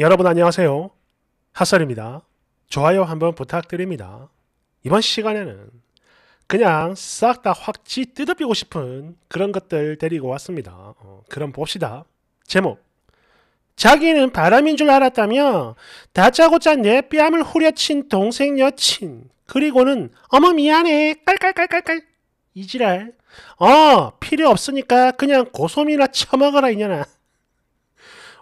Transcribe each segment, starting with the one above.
여러분 안녕하세요. 핫설입니다. 좋아요 한번 부탁드립니다. 이번 시간에는 그냥 싹 다 확지 뜯어비고 싶은 그런 것들 데리고 왔습니다. 어, 그럼 봅시다. 제목 자기는 바람인 줄 알았다며 다짜고짜 내 뺨을 후려친 동생 여친 그리고는 어머 미안해 깔깔깔깔깔 이지랄 어 필요 없으니까 그냥 고소미나 처먹어라 이년아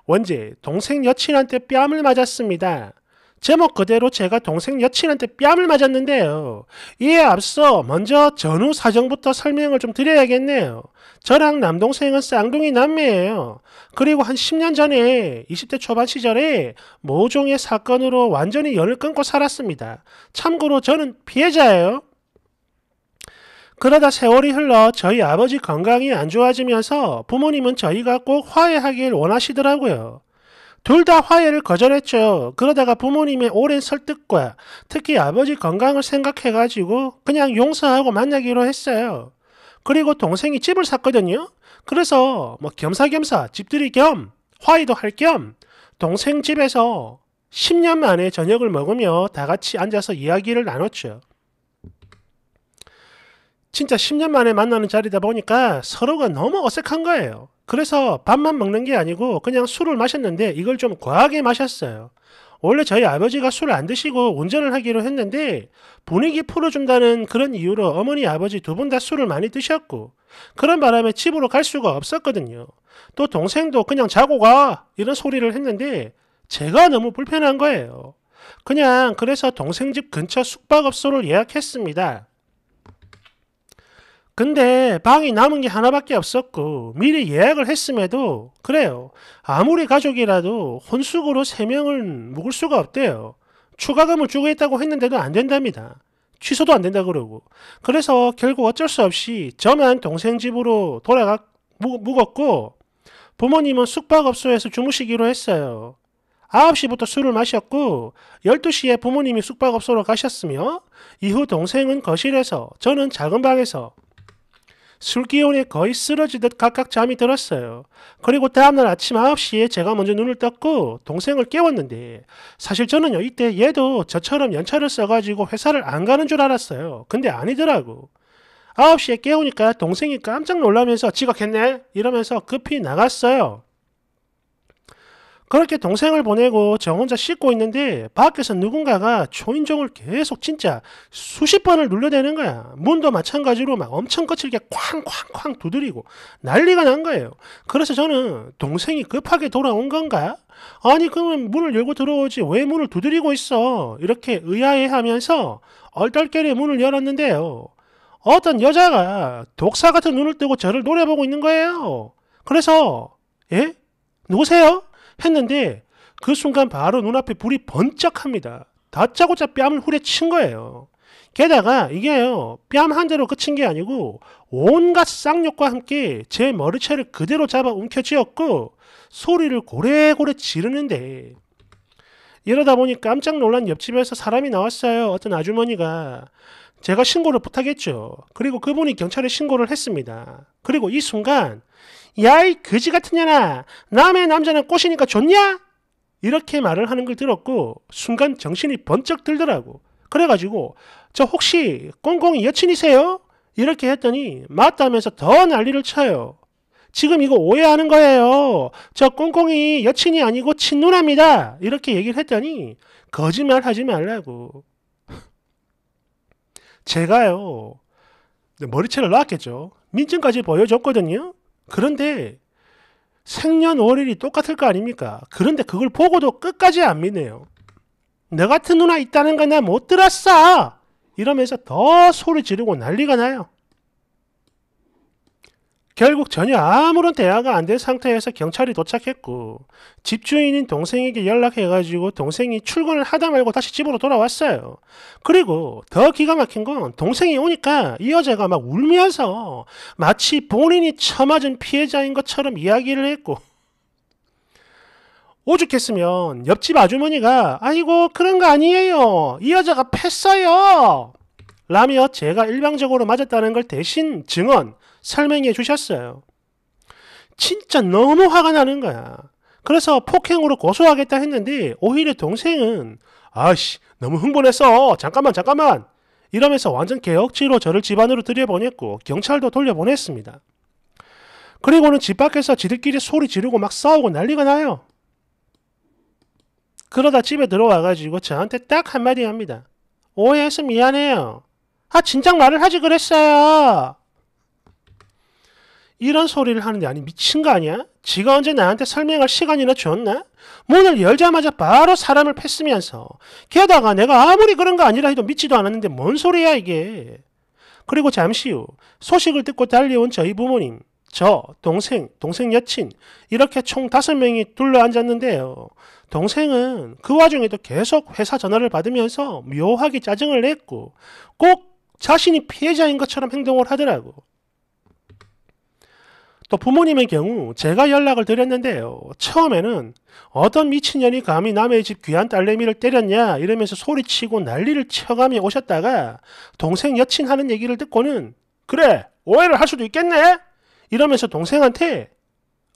원제 동생 여친한테 뺨을 맞았습니다. 제목 그대로 제가 동생 여친한테 뺨을 맞았는데요. 이에 앞서 먼저 전후 사정부터 설명을 좀 드려야겠네요. 저랑 남동생은 쌍둥이 남매예요. 그리고 한 10년 전에 20대 초반 시절에 모종의 사건으로 완전히 연을 끊고 살았습니다. 참고로 저는 피해자예요. 그러다 세월이 흘러 저희 아버지 건강이 안 좋아지면서 부모님은 저희가 꼭 화해하길 원하시더라고요. 둘 다 화해를 거절했죠. 그러다가 부모님의 오랜 설득과 특히 아버지 건강을 생각해가지고 그냥 용서하고 만나기로 했어요. 그리고 동생이 집을 샀거든요. 그래서 뭐 겸사겸사 집들이 겸 화해도 할 겸 동생 집에서 10년 만에 저녁을 먹으며 다 같이 앉아서 이야기를 나눴죠. 진짜 10년 만에 만나는 자리다 보니까 서로가 너무 어색한 거예요. 그래서 밥만 먹는 게 아니고 그냥 술을 마셨는데 이걸 좀 과하게 마셨어요. 원래 저희 아버지가 술 안 드시고 운전을 하기로 했는데 분위기 풀어준다는 그런 이유로 어머니 아버지 두 분 다 술을 많이 드셨고 그런 바람에 집으로 갈 수가 없었거든요. 또 동생도 그냥 자고 가 이런 소리를 했는데 제가 너무 불편한 거예요. 그냥 그래서 동생 집 근처 숙박업소를 예약했습니다. 근데 방이 남은 게 하나밖에 없었고 미리 예약을 했음에도 그래요. 아무리 가족이라도 혼숙으로 3명을 묵을 수가 없대요. 추가금을 주고있다고 했는데도 안 된답니다. 취소도 안 된다 그러고. 그래서 결국 어쩔 수 없이 저만 동생 집으로 돌아가 묵었고 부모님은 숙박업소에서 주무시기로 했어요. 9시부터 술을 마셨고 12시에 부모님이 숙박업소로 가셨으며 이후 동생은 거실에서 저는 작은 방에서 술기운에 거의 쓰러지듯 각각 잠이 들었어요. 그리고 다음날 아침 9시에 제가 먼저 눈을 떴고 동생을 깨웠는데 사실 저는요 이때 얘도 저처럼 연차를 써가지고 회사를 안 가는 줄 알았어요. 근데 아니더라고. 9시에 깨우니까 동생이 깜짝 놀라면서 지각했네? 이러면서 급히 나갔어요. 그렇게 동생을 보내고 저 혼자 씻고 있는데 밖에서 누군가가 초인종을 계속 진짜 수십 번을 눌러대는 거야. 문도 마찬가지로 막 엄청 거칠게 쾅쾅쾅 두드리고 난리가 난 거예요. 그래서 저는 동생이 급하게 돌아온 건가? 아니 그러면 문을 열고 들어오지 왜 문을 두드리고 있어? 이렇게 의아해하면서 얼떨결에 문을 열었는데요. 어떤 여자가 독사 같은 눈을 뜨고 저를 노려보고 있는 거예요. 그래서 예? 누구세요? 했는데 그 순간 바로 눈앞에 불이 번쩍합니다. 다짜고짜 뺨을 후려친 거예요. 게다가 이게요 뺨 한 대로 끝인 게 아니고 온갖 쌍욕과 함께 제 머리채를 그대로 잡아 움켜쥐었고 소리를 고래고래 지르는데 이러다 보니 깜짝 놀란 옆집에서 사람이 나왔어요. 어떤 아주머니가 제가 신고를 부탁했죠. 그리고 그분이 경찰에 신고를 했습니다. 그리고 이 순간 야이 그지 같은 년아 남의 남자는 꼬시니까 좋냐? 이렇게 말을 하는 걸 들었고 순간 정신이 번쩍 들더라고. 그래가지고 저 혹시 꽁꽁 이 여친이세요? 이렇게 했더니 맞다면서 더 난리를 쳐요. 지금 이거 오해하는 거예요. 저 꽁꽁이 여친이 아니고 친누나입니다. 이렇게 얘기를 했더니 거짓말 하지 말라고. 제가요 머리채를 놨겠죠. 민증까지 보여줬거든요. 그런데 생년월일이 똑같을 거 아닙니까? 그런데 그걸 보고도 끝까지 안 믿네요. 너 같은 누나 있다는 거나못 들었어! 이러면서 더 소리 지르고 난리가 나요. 결국 전혀 아무런 대화가 안 된 상태에서 경찰이 도착했고 집주인인 동생에게 연락해가지고 동생이 출근을 하다 말고 다시 집으로 돌아왔어요. 그리고 더 기가 막힌 건 동생이 오니까 이 여자가 막 울면서 마치 본인이 처맞은 피해자인 것처럼 이야기를 했고 오죽했으면 옆집 아주머니가 아이고 그런 거 아니에요. 이 여자가 팼어요. 라며 제가 일방적으로 맞았다는 걸 대신 증언 설명해 주셨어요. 진짜 너무 화가 나는 거야. 그래서 폭행으로 고소하겠다 했는데 오히려 동생은 아씨 너무 흥분했어 잠깐만 잠깐만 이러면서 완전 개혁치로 저를 집안으로 들여보냈고 경찰도 돌려보냈습니다. 그리고는 집 밖에서 지들끼리 소리 지르고 막 싸우고 난리가 나요. 그러다 집에 들어와가지고 저한테 딱 한마디 합니다. 오해해서 미안해요. 아 진작 말을 하지 그랬어요. 이런 소리를 하는데 아니 미친 거 아니야? 지가 언제 나한테 설명할 시간이나 줬나? 문을 열자마자 바로 사람을 패스면서 게다가 내가 아무리 그런 거 아니라 해도 믿지도 않았는데 뭔 소리야 이게. 그리고 잠시 후 소식을 듣고 달려온 저희 부모님, 저, 동생, 동생 여친 이렇게 총 다섯 명이 둘러앉았는데요. 동생은 그 와중에도 계속 회사 전화를 받으면서 묘하게 짜증을 냈고 꼭 자신이 피해자인 것처럼 행동을 하더라고. 또 부모님의 경우 제가 연락을 드렸는데요. 처음에는 어떤 미친년이 감히 남의 집 귀한 딸내미를 때렸냐 이러면서 소리치고 난리를 쳐가며 오셨다가 동생 여친 하는 얘기를 듣고는 그래 오해를 할 수도 있겠네 이러면서 동생한테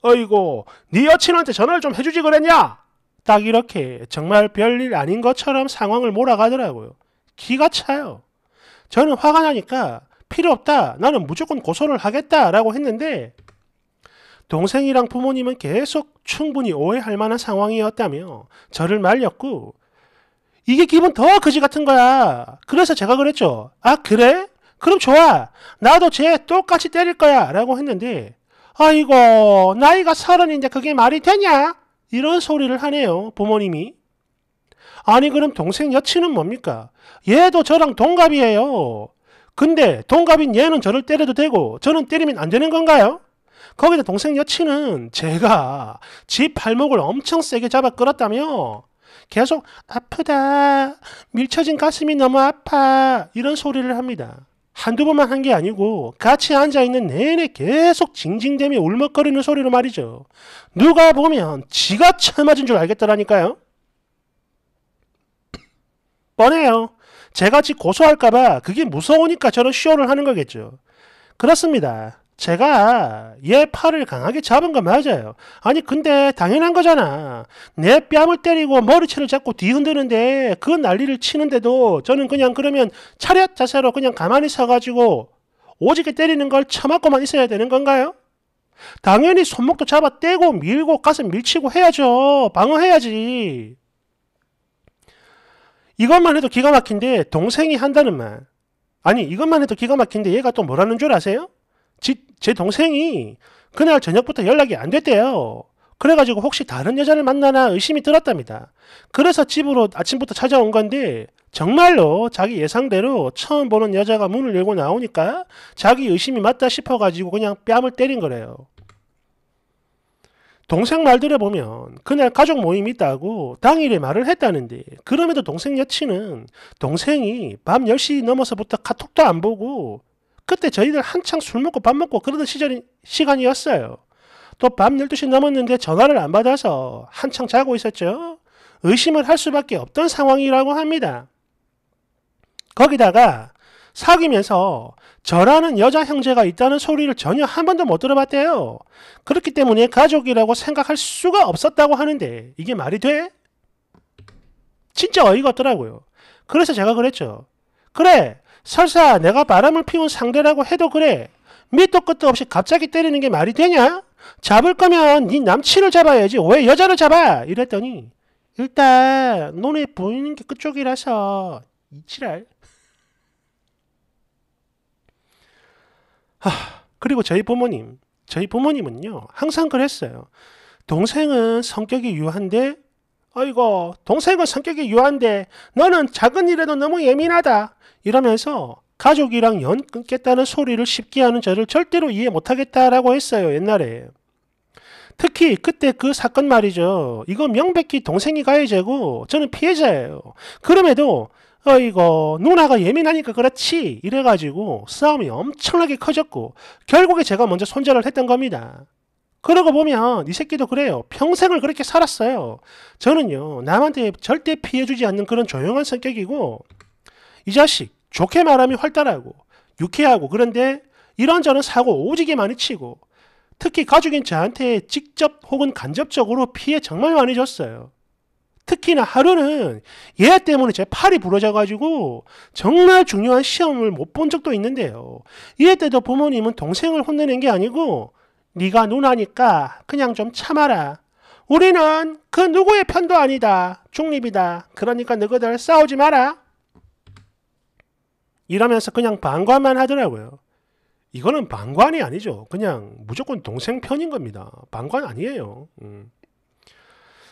어이고 네 여친한테 전화를 좀 해주지 그랬냐 딱 이렇게 정말 별일 아닌 것처럼 상황을 몰아가더라고요. 기가 차요. 저는 화가 나니까 필요 없다. 나는 무조건 고소를 하겠다라고 했는데 동생이랑 부모님은 계속 충분히 오해할 만한 상황이었다며 저를 말렸고 이게 기분 더 거지 같은 거야. 그래서 제가 그랬죠. 아 그래? 그럼 좋아. 나도 쟤 똑같이 때릴 거야. 라고 했는데 아이고 나이가 서른인데 그게 말이 되냐? 이런 소리를 하네요. 부모님이. 아니 그럼 동생 여친은 뭡니까? 얘도 저랑 동갑이에요. 근데 동갑인 얘는 저를 때려도 되고 저는 때리면 안 되는 건가요? 거기다 동생 여친은 제가 지 발목을 엄청 세게 잡아 끌었다며 계속 아프다, 밀쳐진 가슴이 너무 아파 이런 소리를 합니다. 한두 번만 한 게 아니고 같이 앉아있는 내내 계속 징징대며 울먹거리는 소리로 말이죠. 누가 보면 지가 처맞은줄 알겠더라니까요. 뻔해요. 제가 지 고소할까봐 그게 무서우니까 저런 쇼를 하는 거겠죠. 그렇습니다. 제가 얘 팔을 강하게 잡은 거 맞아요. 아니 근데 당연한 거잖아. 내 뺨을 때리고 머리채를 잡고 뒤흔드는데 그 난리를 치는데도 저는 그냥 그러면 차렷 자세로 그냥 가만히 서가지고 오지게 때리는 걸 참았고만 있어야 되는 건가요? 당연히 손목도 잡아 떼고 밀고 가슴 밀치고 해야죠. 방어해야지. 이것만 해도 기가 막힌데 동생이 한다는 말. 아니 이것만 해도 기가 막힌데 얘가 또 뭐라는 줄 아세요? 지, 제 동생이 그날 저녁부터 연락이 안 됐대요. 그래가지고 혹시 다른 여자를 만나나 의심이 들었답니다. 그래서 집으로 아침부터 찾아온 건데 정말로 자기 예상대로 처음 보는 여자가 문을 열고 나오니까 자기 의심이 맞다 싶어가지고 그냥 뺨을 때린 거래요. 동생 말 들어보면 그날 가족 모임 있다고 당일에 말을 했다는데 그럼에도 동생 여친은 동생이 밤 10시 넘어서부터 카톡도 안 보고 그때 저희들 한창 술 먹고 밥 먹고 그러던 시절이, 시간이었어요. 또 밤 12시 넘었는데 전화를 안 받아서 한창 자고 있었죠. 의심을 할 수밖에 없던 상황이라고 합니다. 거기다가 사귀면서 저라는 여자 형제가 있다는 소리를 전혀 한 번도 못 들어봤대요. 그렇기 때문에 가족이라고 생각할 수가 없었다고 하는데 이게 말이 돼? 진짜 어이가 없더라고요. 그래서 제가 그랬죠. 그래 설사 내가 바람을 피운 상대라고 해도 그래. 밑도 끝도 없이 갑자기 때리는 게 말이 되냐? 잡을 거면 네 남친을 잡아야지 왜 여자를 잡아? 이랬더니 일단 눈에 보이는 게 그쪽이라서 이치랄. 하, 그리고 저희 부모님, 저희 부모님은요 항상 그랬어요. 동생은 성격이 유한데, 아이고 동생은 성격이 유한데 너는 작은 일에도 너무 예민하다. 이러면서 가족이랑 연 끊겠다는 소리를 쉽게 하는 저를 절대로 이해 못하겠다라고 했어요. 옛날에. 특히 그때 그 사건 말이죠. 이거 명백히 동생이 가해자고 저는 피해자예요. 그럼에도 어 이거 누나가 예민하니까 그렇지 이래가지고 싸움이 엄청나게 커졌고 결국에 제가 먼저 손절을 했던 겁니다. 그러고 보면 이 새끼도 그래요. 평생을 그렇게 살았어요. 저는요 남한테 절대 피해주지 않는 그런 조용한 성격이고 이 자식 좋게 말하면 활달하고 유쾌하고 그런데 이런저런 사고 오지게 많이 치고 특히 가족인 저한테 직접 혹은 간접적으로 피해 정말 많이 줬어요. 특히나 하루는 얘 때문에 제 팔이 부러져가지고 정말 중요한 시험을 못 본 적도 있는데요. 얘 때도 부모님은 동생을 혼내는 게 아니고 네가 누나니까 그냥 좀 참아라. 우리는 그 누구의 편도 아니다. 중립이다. 그러니까 너희들 싸우지 마라. 이러면서 그냥 방관만 하더라고요. 이거는 방관이 아니죠. 그냥 무조건 동생 편인 겁니다. 방관 아니에요. 음.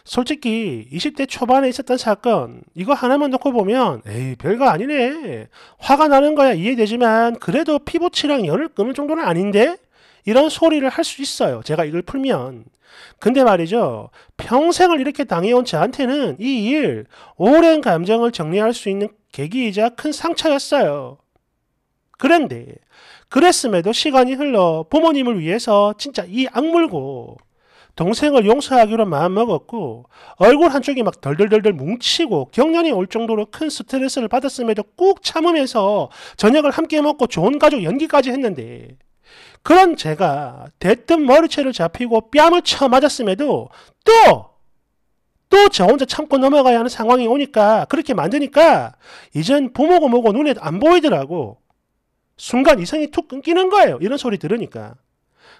솔직히 20대 초반에 있었던 사건 이거 하나만 놓고 보면 에이 별거 아니네 화가 나는 거야 이해되지만 그래도 피부치랑 열을 끊을 정도는 아닌데 이런 소리를 할 수 있어요 제가 이걸 풀면 근데 말이죠 평생을 이렇게 당해온 저한테는 이 일 오랜 감정을 정리할 수 있는 계기이자 큰 상처였어요. 그런데 그랬음에도 시간이 흘러 부모님을 위해서 진짜 이 악물고 동생을 용서하기로 마음먹었고 얼굴 한쪽이 막 덜덜덜덜 뭉치고 경련이 올 정도로 큰 스트레스를 받았음에도 꾹 참으면서 저녁을 함께 먹고 좋은 가족 연기까지 했는데 그런 제가 대뜸 머리채를 잡히고 뺨을 쳐 맞았음에도 또 또저 혼자 참고 넘어가야 하는 상황이 오니까 그렇게 만드니까 이젠 부모고 뭐고 눈에 안 보이더라고. 순간 이상이툭 끊기는 거예요. 이런 소리 들으니까.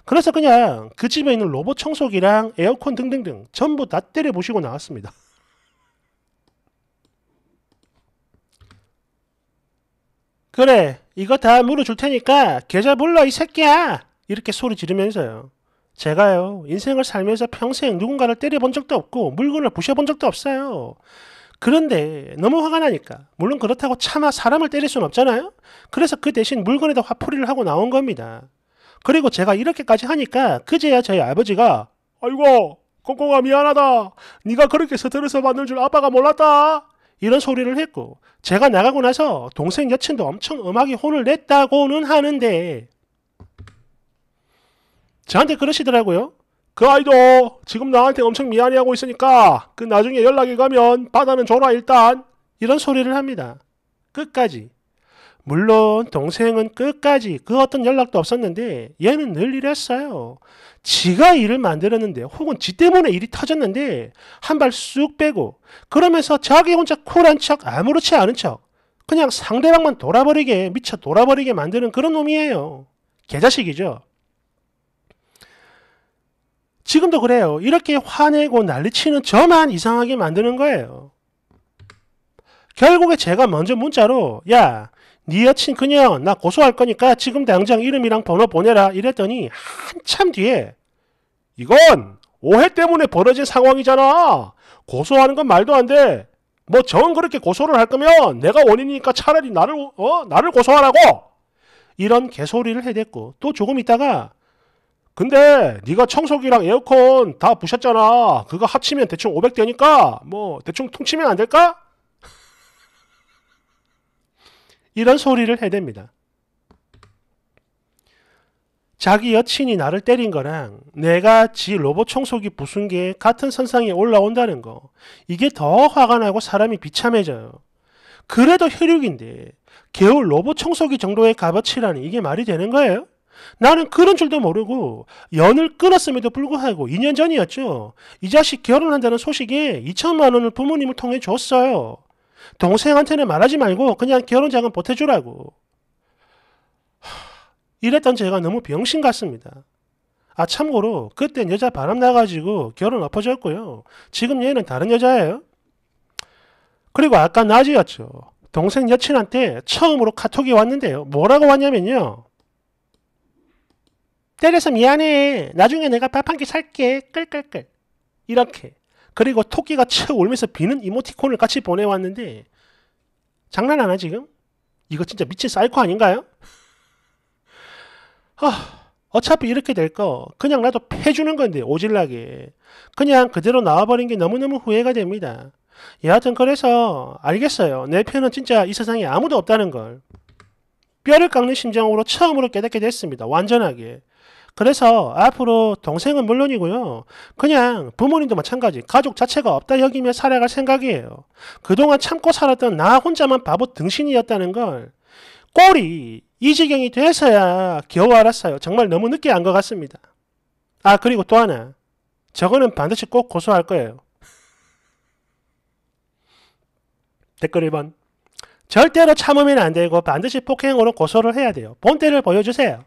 그래서 그냥 그 집에 있는 로봇 청소기랑 에어컨 등등등 전부 다 때려 보시고 나왔습니다. 그래, 이거 다 물어줄 테니까 계좌 불러, 이 새끼야! 이렇게 소리 지르면서요. 제가요, 인생을 살면서 평생 누군가를 때려본 적도 없고, 물건을 부셔본 적도 없어요. 그런데 너무 화가 나니까, 물론 그렇다고 차마 사람을 때릴 수는 없잖아요? 그래서 그 대신 물건에다 화풀이를 하고 나온 겁니다. 그리고 제가 이렇게까지 하니까, 그제야 저희 아버지가, 아이고, 꽁꽁아 미안하다. 네가 그렇게 서트레서만는줄 아빠가 몰랐다. 이런 소리를 했고 제가 나가고 나서 동생 여친도 엄청 음악에 혼을 냈다고는 하는데 저한테 그러시더라고요. 그 아이도 지금 나한테 엄청 미안해하고 있으니까 그 나중에 연락이 가면 받아는 줘라 일단 이런 소리를 합니다. 끝까지. 물론 동생은 끝까지 그 어떤 연락도 없었는데 얘는 늘 이랬어요. 지가 일을 만들었는데 혹은 지 때문에 일이 터졌는데 한 발 쑥 빼고 그러면서 자기 혼자 쿨한 척 아무렇지 않은 척 그냥 상대방만 돌아버리게 미쳐 돌아버리게 만드는 그런 놈이에요. 개자식이죠. 지금도 그래요. 이렇게 화내고 난리치는 저만 이상하게 만드는 거예요. 결국에 제가 먼저 문자로 야, 네 여친 그녀 나 고소할 거니까 지금 당장 이름이랑 번호 보내라 이랬더니 한참 뒤에 이건 오해 때문에 벌어진 상황이잖아. 고소하는 건 말도 안 돼. 뭐정 그렇게 고소를 할 거면 내가 원인이니까 차라리 나를 어 나를 고소하라고 이런 개소리를 해댔고 또 조금 있다가 근데 네가 청소기랑 에어컨 다 부셨잖아. 그거 합치면 대충 500대니까 뭐 대충 통치면 안 될까? 이런 소리를 해댑니다. 자기 여친이 나를 때린 거랑 내가 지 로봇 청소기 부순 게 같은 선상에 올라온다는 거. 이게 더 화가 나고 사람이 비참해져요. 그래도 혈육인데 겨울 로봇 청소기 정도의 값어치라니 이게 말이 되는 거예요? 나는 그런 줄도 모르고 연을 끊었음에도 불구하고 2년 전이었죠. 이 자식 결혼한다는 소식에 2천만 원을 부모님을 통해 줬어요. 동생한테는 말하지 말고 그냥 결혼 자금 보태주라고. 이랬던 제가 너무 병신 같습니다. 아 참고로 그땐 여자 바람 나가지고 결혼 엎어졌고요. 지금 얘는 다른 여자예요. 그리고 아까 낮이었죠. 동생 여친한테 처음으로 카톡이 왔는데요. 뭐라고 왔냐면요. 때려서 미안해. 나중에 내가 밥 한 끼 살게. 끌끌끌. 이렇게. 그리고 토끼가 쳐 울면서 비는 이모티콘을 같이 보내왔는데 장난 안하 지금? 이거 진짜 미친 사이코 아닌가요? 아, 어차피 이렇게 될거 그냥 나도 패주는 건데 오질나게 그냥 그대로 나와버린 게 너무너무 후회가 됩니다. 여하튼 그래서 알겠어요. 내 편은 진짜 이 세상에 아무도 없다는 걸. 뼈를 깎는 심정으로 처음으로 깨닫게 됐습니다. 완전하게. 그래서 앞으로 동생은 물론이고요. 그냥 부모님도 마찬가지 가족 자체가 없다 여기며 살아갈 생각이에요. 그동안 참고 살았던 나 혼자만 바보 등신이었다는 걸 꼴이 이 지경이 돼서야 겨우 알았어요. 정말 너무 늦게 안 것 같습니다. 아 그리고 또 하나 저거는 반드시 꼭 고소할 거예요. 댓글 1번 절대로 참으면 안 되고 반드시 폭행으로 고소를 해야 돼요. 본때를 보여주세요.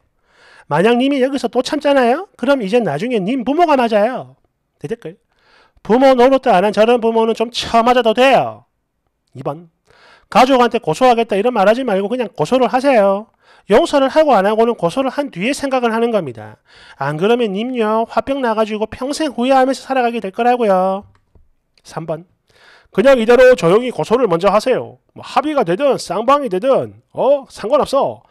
만약 님이 여기서 또 참잖아요? 그럼 이제 나중에 님 부모가 맞아요. 대댓글. 부모 노릇도 안 한 저런 부모는 좀 쳐맞아도 돼요. 2번. 가족한테 고소하겠다 이런 말하지 말고 그냥 고소를 하세요. 용서를 하고 안 하고는 고소를 한 뒤에 생각을 하는 겁니다. 안 그러면 님요 화병 나가지고 평생 후회하면서 살아가게 될 거라고요. 3번. 그냥 이대로 조용히 고소를 먼저 하세요. 뭐 합의가 되든 쌍방이 되든 어 상관없어.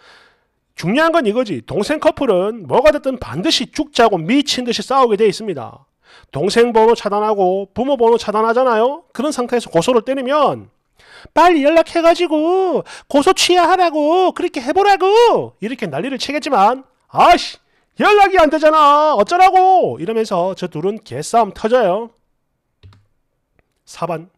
중요한 건 이거지. 동생 커플은 뭐가 됐든 반드시 죽자고 미친 듯이 싸우게 돼 있습니다. 동생 번호 차단하고 부모 번호 차단하잖아요. 그런 상태에서 고소를 때리면 빨리 연락해가지고 고소 취하하라고 그렇게 해보라고 이렇게 난리를 치겠지만 아씨 연락이 안 되잖아 어쩌라고 이러면서 저 둘은 개싸움 터져요. 4번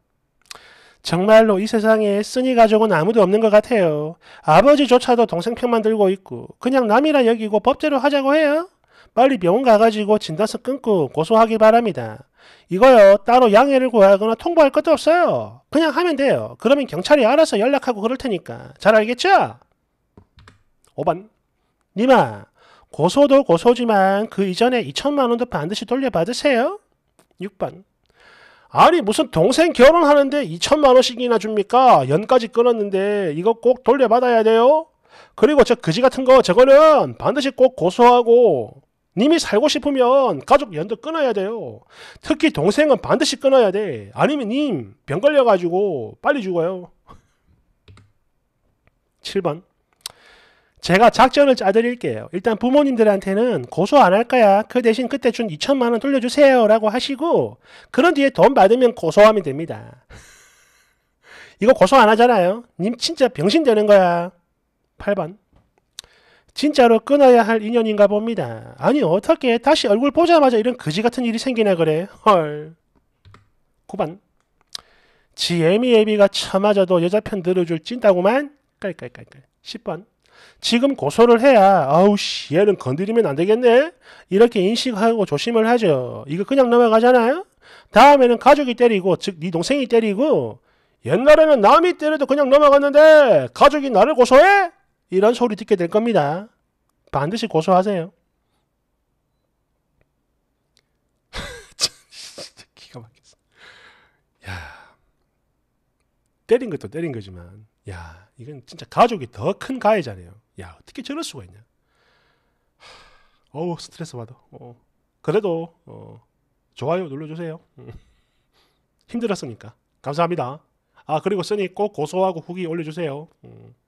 정말로 이 세상에 쓰니 가족은 아무도 없는 것 같아요. 아버지조차도 동생 편만 들고 있고 그냥 남이라 여기고 법대로 하자고 해요. 빨리 병원 가가지고 진단서 끊고 고소하기 바랍니다. 이거요 따로 양해를 구하거나 통보할 것도 없어요. 그냥 하면 돼요. 그러면 경찰이 알아서 연락하고 그럴 테니까 잘 알겠죠? 5번 니마 고소도 고소지만 그 이전에 2천만 원도 반드시 돌려받으세요. 6번 아니 무슨 동생 결혼하는데 2천만 원씩이나 줍니까? 연까지 끊었는데 이거 꼭 돌려받아야 돼요? 그리고 저 그지 같은 거 저거는 반드시 꼭 고소하고 님이 살고 싶으면 가족 연도 끊어야 돼요. 특히 동생은 반드시 끊어야 돼. 아니면 님 병 걸려가지고 빨리 죽어요. 7번 제가 작전을 짜드릴게요. 일단 부모님들한테는 고소 안 할 거야. 그 대신 그때 준 2천만 원 돌려주세요. 라고 하시고 그런 뒤에 돈 받으면 고소하면 됩니다. 이거 고소 안 하잖아요. 님 진짜 병신 되는 거야. 8번. 진짜로 끊어야 할 인연인가 봅니다. 아니 어떻게 다시 얼굴 보자마자 이런 거지 같은 일이 생기나 그래. 헐. 9번. 지 애미 애비가 처마아도 여자 편 들어줄 찐다구만 깔깔깔깔. 10번. 지금 고소를 해야 아우 씨 얘는 건드리면 안 되겠네 이렇게 인식하고 조심을 하죠. 이거 그냥 넘어가잖아요. 다음에는 가족이 때리고 즉 네 동생이 때리고 옛날에는 남이 때려도 그냥 넘어갔는데 가족이 나를 고소해? 이런 소리 듣게 될 겁니다. 반드시 고소하세요. 기가 막혔어. 야 때린 것도 때린 거지만 야, 이건 진짜 가족이 더 큰 가해자네요. 야, 어떻게 저럴 수가 있냐. 하, 어우, 스트레스 받아. 어, 그래도 어, 좋아요 눌러주세요. 음. 힘들었으니까. 감사합니다. 아, 그리고 쓰니 꼭 고소하고 후기 올려주세요. 음.